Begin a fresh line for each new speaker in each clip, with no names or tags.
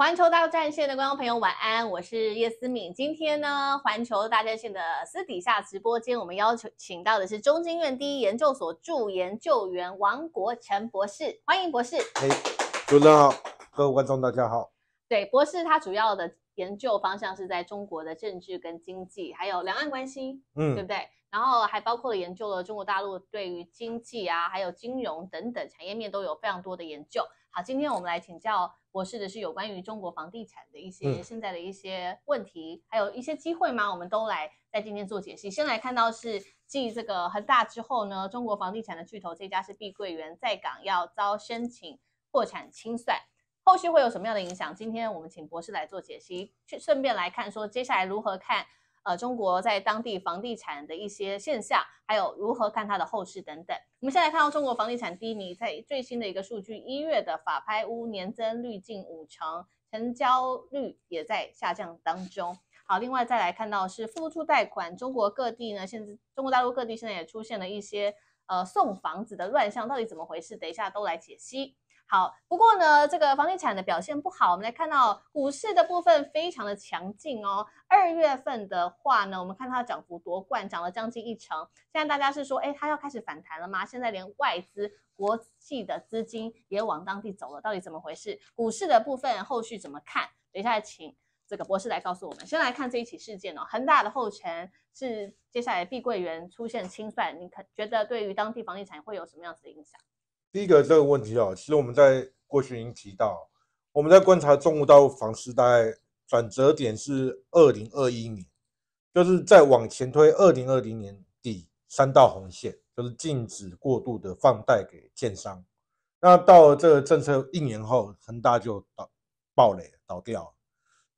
环球大战线的观众朋友晚安，我是叶思敏。今天呢，环球大战线的私底下直播间，我们邀请到的是中经院第一研究所助研究员王国成博士，欢迎博士。
嘿，主持人好，各位观众大家好。
对，博士他主要的研究方向是在中国的政治跟经济，还有两岸关系，嗯，对不对？然后还包括了研究了中国大陆对于经济啊，还有金融等等产业面都有非常多的研究。好，今天我们来请教。博士的是有关于中国房地产的一些现在的一些问题，还有一些机会吗？我们都来在今天做解析。先来看到是继这个恒大之后呢，中国房地产的巨头这家是碧桂园，在港要遭申请破产清算，后续会有什么样的影响？今天我们请博士来做解析，去顺便来看说接下来如何看。呃，中国在当地房地产的一些现象，还有如何看它的后市等等。我们先来看到中国房地产低迷，在最新的一个数据，一月的法拍屋年增率近五成，成交率也在下降当中。好，另外再来看到是付出贷款，中国各地呢，现在中国大陆各地现在也出现了一些呃送房子的乱象，到底怎么回事？等一下都来解析。好，不过呢，这个房地产的表现不好。我们来看到股市的部分非常的强劲哦。二月份的话呢，我们看它涨幅夺冠，涨了将近一成。现在大家是说，哎，它要开始反弹了吗？现在连外资、国际的资金也往当地走了，到底怎么回事？股市的部分后续怎么看？等一下，请这个博士来告诉我们。先来看这一起事件哦，恒大的后尘是接下来碧桂园出现清算，你可觉得对于当地房地产会有什么样子的影响？
第一个这个问题哦，其实我们在过去已经提到，我们在观察中，国大陆房市大概转折点是二零二一年，就是再往前推二零二零年底三道红线，就是禁止过度的放贷给建商。那到了这个政策一年后，恒大就倒暴雷倒掉了。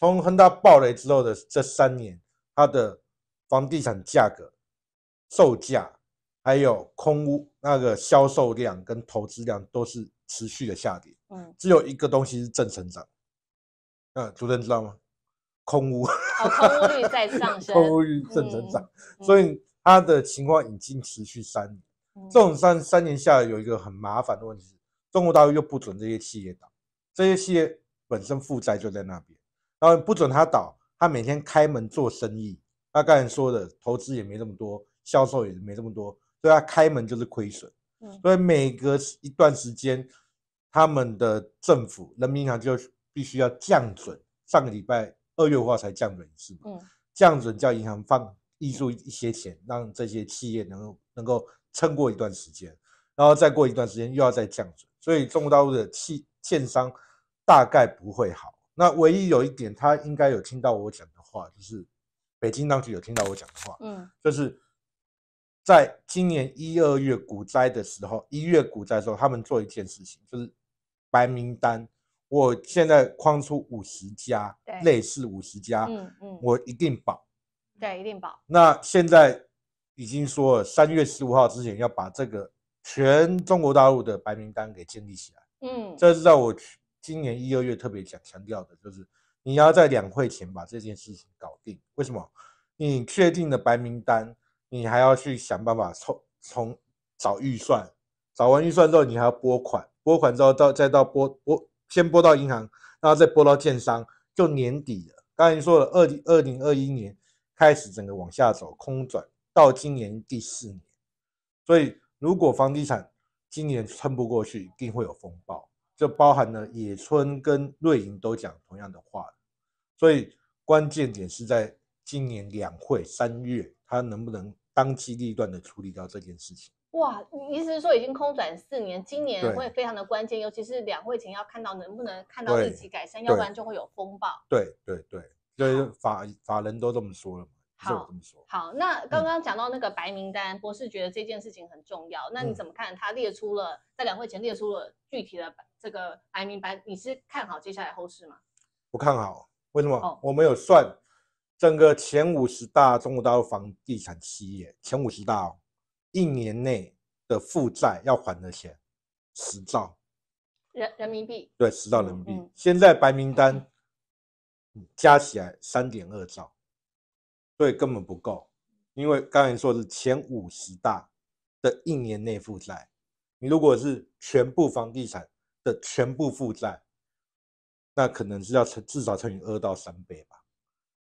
从恒大暴雷之后的这三年，它的房地产价格、售价还有空屋。那个销售量跟投资量都是持续的下跌，嗯，只有一个东西是正成长。那主持人知道吗？空屋，空屋率
在上升，空屋率正增长，所
以他的情况已经持续三年。这种三三年下来有一个很麻烦的问题是，中国大陆又不准这些企业倒，这些企业本身负债就在那边，然后不准他倒，他每天开门做生意。那刚才说的投资也没那么多，销售也没这么多。所以它开门就是亏损，嗯，所以每隔一段时间，他们的政府、人民银行就必须要降准。上个礼拜二月化才降准一次，嗯，降准叫银行放溢出一些钱，让这些企业能够能够撑过一段时间，然后再过一段时间又要再降准。所以中国大陆的企建商大概不会好。那唯一有一点，他应该有听到我讲的话，就是北京当局有听到我讲的话，嗯，就是。在今年一二月股灾的时候，一月股灾的时候，他们做一件事情，就是白名单。我现在框出五十家，类似五十家，嗯嗯，我一定保，
对，一定保。
那现在已经说了，三月十五号之前要把这个全中国大陆的白名单给建立起来。嗯，这是在我今年一二月特别强强调的，就是你要在两会前把这件事情搞定。为什么？你确定的白名单。你还要去想办法从从找预算，找完预算之后，你还要拨款，拨款之后到再到拨拨先拨到银行，然后再拨到建商。就年底了，刚才说了，二零二零二一年开始整个往下走空转，到今年第四年。所以如果房地产今年撑不过去，一定会有风暴，就包含了野村跟瑞银都讲同样的话所以关键点是在今年两会三月，他能不能？当机立断的处理掉这件事情。
哇，你意思是说已经空转四年，今年会非常的关键，尤其是两会前要看到能不能看到自己改善，要不然就会有风暴。
对对对，就是法法人都这么说了嘛。
好，我这么说。好，那刚刚讲到那个白名单，博士觉得这件事情很重要，那你怎么看？他列出了在两会前列出了具体的这个白名单，你是看好接下来后市吗？
不看好，为什么？我没有算。整个前五十大中国大陆房地产企业，前五十大哦、一年内的负债要还的钱十兆，
人人民币
对十兆人民币，现在白名单加起来三点二兆，所以根本不够。因为刚才说是前五十大的一年内负债，你如果是全部房地产的全部负债，那可能是要乘至少乘以二到三倍吧。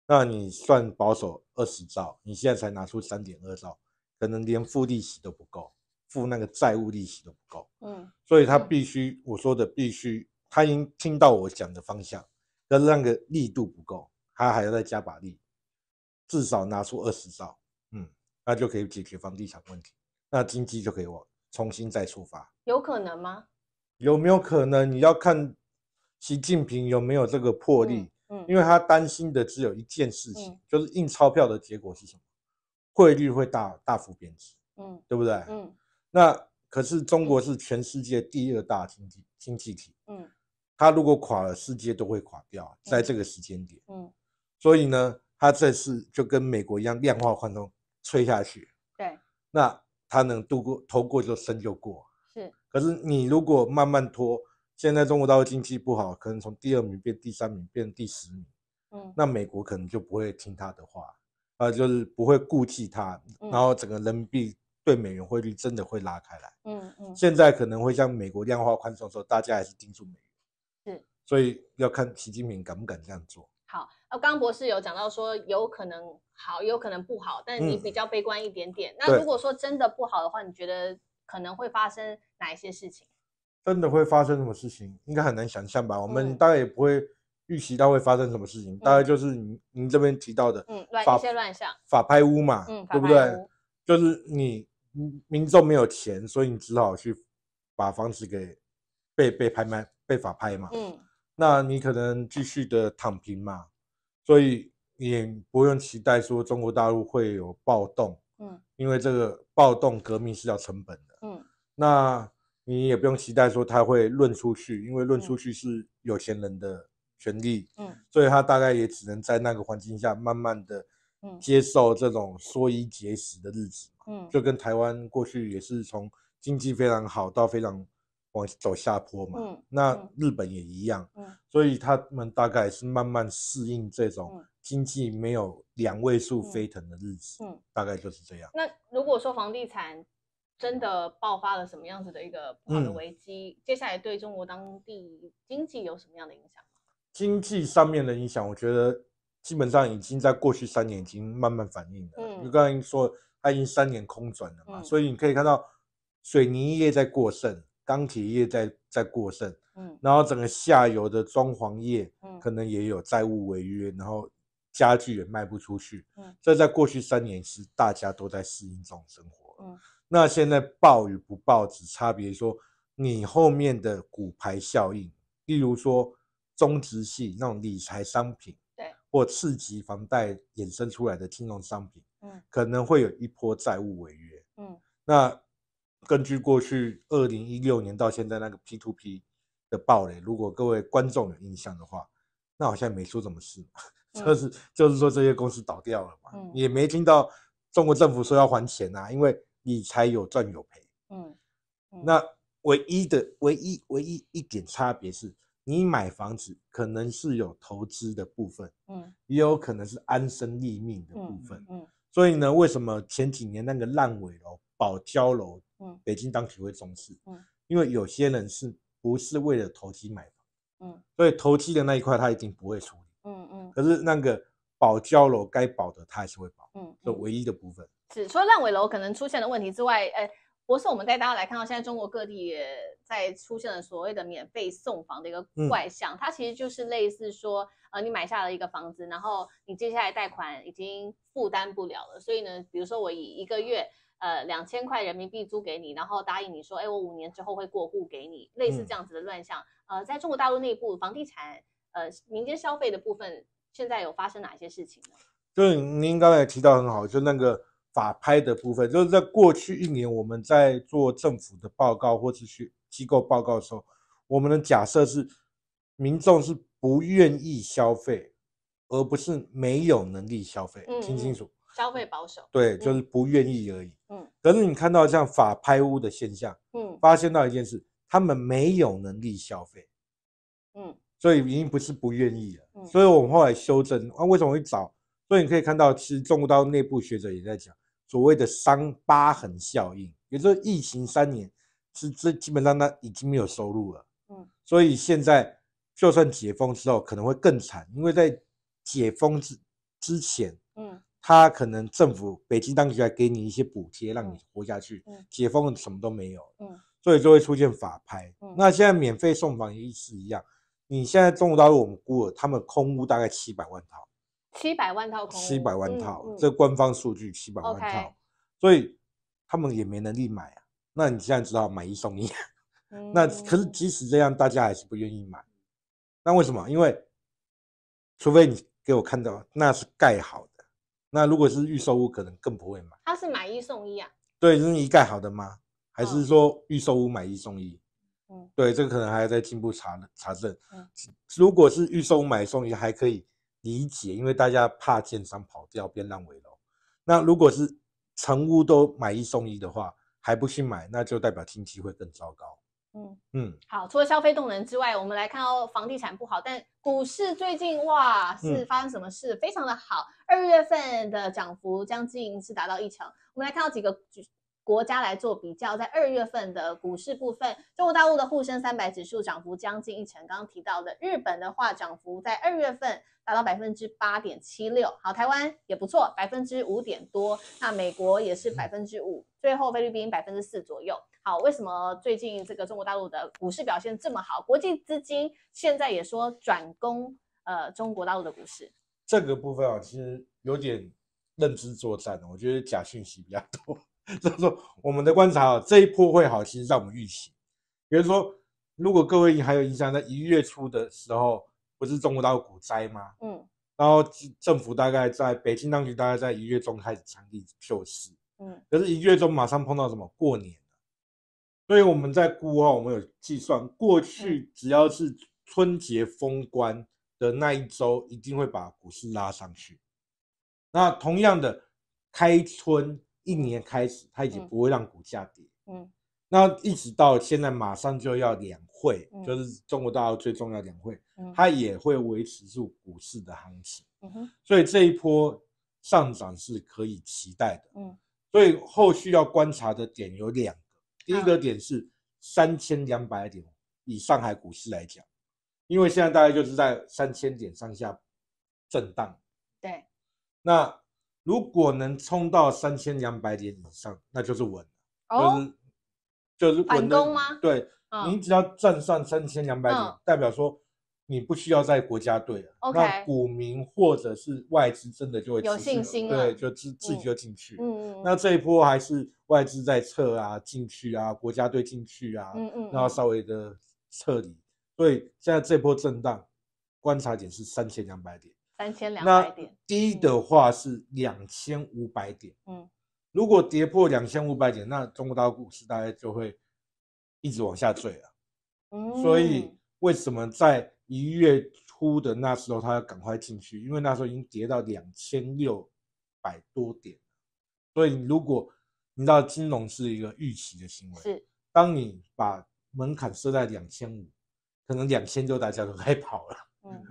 那你算保守二十兆，你现在才拿出三点二兆，可能连付利息都不够，付那个债务利息都不够。嗯，所以他必须我说的必须，他应听到我讲的方向，但是那个力度不够，他还要再加把力，至少拿出二十兆，嗯，那就可以解决房地产问题，那经济就可以往重新再出发。
有可能吗？
有没有可能？你要看习近平有没有这个魄力。因为他担心的只有一件事情，就是印钞票的结果是什么？汇率会大大幅贬值，嗯，对不对？嗯，那可是中国是全世界第二大经济经济体，嗯，它如果垮了，世界都会垮掉，在这个时间点，嗯，所以呢，他这次就跟美国一样，量化宽松吹下去，对，那他能度过，拖过就生就过，是，可是你如果慢慢拖。现在中国大陆经济不好，可能从第二名变第三名，变第十名。嗯，那美国可能就不会听他的话，啊，就是不会顾忌他，然后整个人民币对美元汇率真的会拉开来。嗯嗯。现在可能会像美国量化宽松的时候，大家还是盯住美
元。是。
所以要看习近平敢不敢这样做。
好，那刚博士有讲到说有可能好，有可能不好，但是你比较悲观一点点。那如果说真的不好的话，你觉得可能会发生哪一些事情？
真的会发生什么事情？应该很难想象吧。我们大概也不会预习到会发生什么事情。大概就是您您这边提到的，嗯，一些
乱象，法拍屋嘛，嗯，对不对？
就是你民众没有钱，所以你只好去把房子给被被拍卖、被法拍嘛。嗯，那你可能继续的躺平嘛。所以也不用期待说中国大陆会有暴动，嗯，因为这个暴动革命是要成本的，嗯，那。你也不用期待说他会论出去，因为论出去是有钱人的权利，嗯，所以他大概也只能在那个环境下慢慢的，接受这种缩衣节食的日子，嗯，就跟台湾过去也是从经济非常好到非常往走下坡嘛，嗯，那日本也一样，嗯，所以他们大概是慢慢适应这种经济没有两位数飞腾的日子，嗯，大概就是这样。那
如果说房地产，真的爆发了什么样子的一个大的危机？接下来对中国当地经济有什么样的影响吗？
经济上面的影响，我觉得基本上已经在过去三年已经慢慢反映了。嗯，你刚才说它已经三年空转了嘛，所以你可以看到水泥业在过剩，钢铁业在在过剩，嗯，然后整个下游的装潢业，嗯，可能也有债务违约，然后家具也卖不出去，嗯，这在过去三年是大家都在适应这种生活，嗯。那现在报与不报只差别说你后面的股牌效应，例如说中植系那种理财商品，对，或次级房贷衍生出来的金融商品，嗯，可能会有一波债务违约，嗯，那根据过去二零一六年到现在那个 P to P 的暴雷，如果各位观众有印象的话，那好像没出什么事，就是就是说这些公司倒掉了嘛，也没听到中国政府说要还钱呐，因为。你才有赚有赔。嗯，那唯一的唯一唯一一点差别是，你买房子可能是有投资的部分，嗯，也有可能是安身立命的部分，嗯，所以呢，为什么前几年那个烂尾楼、保交楼，嗯，北京当局会重视？嗯，因为有些人是不是为了投机买
房，嗯，
所以投机的那一块他一定不会处
理，嗯嗯，可
是那个保交楼该保的他还是会保，嗯，就唯一的
部分。是除了烂尾楼可能出现的问题之外，呃，博士，我们带大家来看到现在中国各地也在出现了所谓的免费送房的一个怪象，它其实就是类似说，呃，你买下了一个房子，然后你接下来贷款已经负担不了了，所以呢，比如说我以一个月呃两千块人民币租给你，然后答应你说，哎，我五年之后会过户给你，类似这样子的乱象。呃，在中国大陆内部房地产呃民间消费的部分，现在有发生哪些事情呢？
就是您刚才提到很好，就那个。法拍的部分，就是在过去一年，我们在做政府的报告或者去机构报告的时候，我们的假设是民众是不愿意消费，而不是没有能力消费。听清楚，
消费保守，对，就是
不愿意而已。嗯，可是你看到像法拍屋的现象，嗯，发现到一件事，他们没有能力消费，嗯，所以已经不是不愿意了。嗯，所以我们后来修正，那为什么会找？所以你可以看到，其实中国到内部学者也在讲。所谓的伤疤痕效应，也就是疫情三年，是这基本上他已经没有收入了。嗯，所以现在就算解封之后，可能会更惨，因为在解封之之前，嗯，他可能政府北京当局来给你一些补贴，让你活下去。嗯，解封什么都没有。嗯，所以就会出现法拍。那现在免费送房也是一样，你现在中国大陆我们估，他们空屋大概七百万套。
七百万套，七百万套，这官
方数据七百万套，所以他们也没能力买啊。那你现在知道买一送一，那可是即使这样，大家还是不愿意买。那为什么？因为除非你给我看到那是盖好的，那如果是预售屋，可能更不会买。
它是买一送一啊？
对，是一盖好的吗？还是说预售屋买一送一？对，这个可能还要再进一步查呢查证。嗯，如果是预售屋买送一还可以。理解，因为大家怕建商跑掉变烂尾楼。那如果是成屋都买一送一的话，还不去买，那就代表经济会更糟糕。
嗯嗯，好，除了消费动能之外，我们来看到房地产不好，但股市最近哇是发生什么事非常的好，二月份的涨幅将近是达到一成。我们来看到几个。国家来做比较，在二月份的股市部分，中国大陆的沪深三百指数涨幅将近一成。刚刚提到的日本的话，涨幅在二月份达到百分之八点七六。好，台湾也不错，百分之五点多。那美国也是百分之五，最后菲律宾百分之四左右。好，为什么最近这个中国大陆的股市表现这么好？国际资金现在也说转攻呃中国大陆的股市。
这个部分啊，其实有点认知作战的，我觉得假讯息比较多。就是说，我们的观察啊，这一波会好，其实在我们预期。比如说，如果各位还有印象，在一月初的时候，不是中国大陆股灾吗？嗯，然后政府大概在北京当局大概在一月中开始强力救市。嗯，可是，一月中马上碰到什么过年所以我们在估哦，我们有计算，过去只要是春节封关的那一周，一定会把股市拉上去。那同样的，开春。一年开始，它已经不会让股价跌。嗯，那一直到现在，马上就要两会，就是中国大陆最重要两会，它也会维持住股市的行情。嗯哼，所以这一波上涨是可以期待的。嗯，所以后续要观察的点有两个，第一个点是三千两百点，以上海股市来讲，因为现在大概就是在三千点上下震荡。对，那。如果能冲到三千两百点以上，那就是稳，就是就是稳。的。对，你只要站上三千两百点，代表说你不需要在国家队了。那股民或者是外资真的就会有信心了，对，就自自己就进去。嗯嗯。那这一波还是外资在撤啊，进去啊，国家队进去啊，嗯嗯，然后稍微的撤离。所以现在这波震荡观察点是三千两百点。
三千两百
点，低的话是两千五百点。嗯，如果跌破两千五百点，那中国大陆股市大概就会一直往下坠了。嗯，所以为什么在一月初的那时候他要赶快进去？因为那时候已经跌到两千六百多点。所以如果你知道金融是一个预期的行为，是，当你把门槛设在两千五，可能两千就大家都该跑了。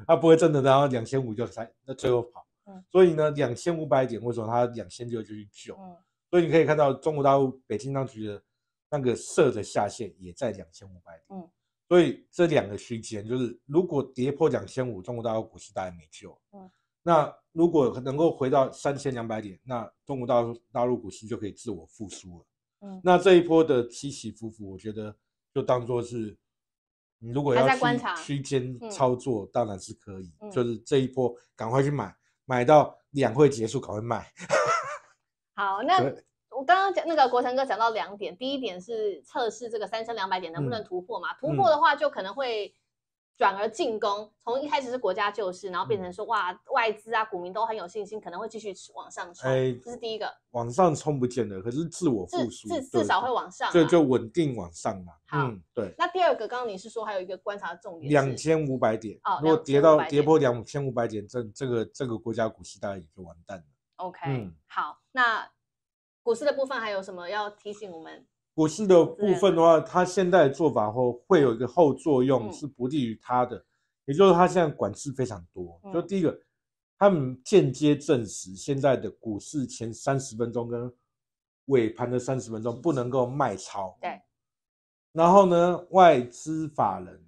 他不会真的，然后两千五就三，那最后跑。嗯，所以呢，两千五百点为什么他两千六就去救？嗯，所以你可以看到中国大陆北京当局的那个设的下限也在两千五百点。嗯，所以这两个区间就是，如果跌破两千五，中国大陆股市大概没救。嗯，那如果能够回到三千两百点，那中国大陆大陆股市就可以自我复苏了。嗯，那这一波的起起伏伏，我觉得就当做是。你如果要区间操作，当然是可以，就是这一波赶快去买，买到两会结束赶快卖。
好，那我刚刚讲那个国成哥讲到两点，第一点是测试这个三千两百点能不能突破嘛，突破的话就可能会。转而进攻，从一开始是国家救市，然后变成说哇，外资啊、股民都很有信心，可能会继续往上冲。哎，这是第一个，
往上冲不见得，可是自我复苏，至至少会往上，就就稳定往上嘛。好，对。那
第二个，刚刚你是说还有一个观察重点，两
千五百点，如果跌到跌破两千五百点，这这个这个国家股市大概也就完蛋了。
OK，嗯，好。那股市的部分还有什么要提醒我们？
股市的部分的话，它现在的做法后会有一个后作用是不利于它的，也就是它现在管制非常多。就第一个，他们间接证实现在的股市前三十分钟跟尾盘的三十分钟不能够卖超。对。然后呢，外资法人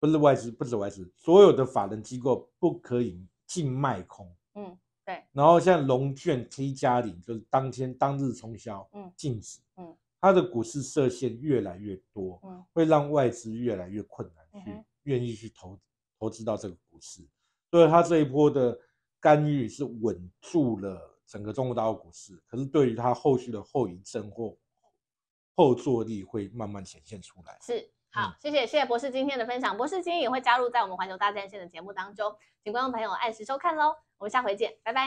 不是外资，不止外资，所有的法人机构不可以净卖空。
嗯，对。
然后像龙卷 T 加零，就是当天当日冲销，嗯，禁止，嗯。它的股市设限越来越多，会让外资越来越困难去愿意去投投资到这个股市。所以，它这一波的干预是稳住了整个中国大陆股市，可是对于它后续的后遗症或后坐力会慢慢显现出来。
是，好，谢谢谢谢博士今天的分享。博士今天也会加入在我们环球大战线的节目当中，请观众朋友按时收看喽。我们下回见，拜拜。